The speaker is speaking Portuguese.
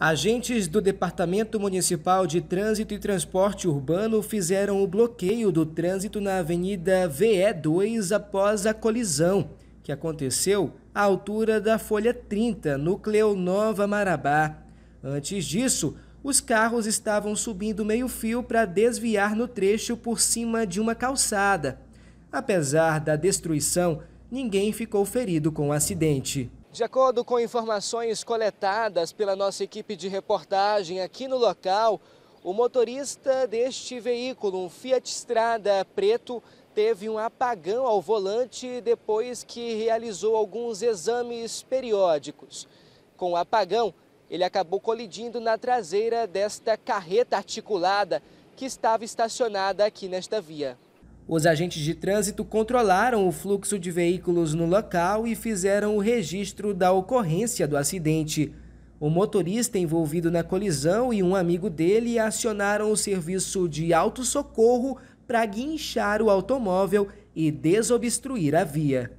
Agentes do Departamento Municipal de Trânsito e Transporte Urbano fizeram o bloqueio do trânsito na Avenida VE2 após a colisão, que aconteceu à altura da Folha 30, núcleo Nova Marabá. Antes disso, os carros estavam subindo meio-fio para desviar no trecho por cima de uma calçada. Apesar da destruição, ninguém ficou ferido com o acidente. De acordo com informações coletadas pela nossa equipe de reportagem aqui no local, o motorista deste veículo, um Fiat Strada preto, teve um apagão ao volante depois que realizou alguns exames periódicos. Com o apagão, ele acabou colidindo na traseira desta carreta articulada que estava estacionada aqui nesta via. Os agentes de trânsito controlaram o fluxo de veículos no local e fizeram o registro da ocorrência do acidente. O motorista envolvido na colisão e um amigo dele acionaram o serviço de autossocorro para guinchar o automóvel e desobstruir a via.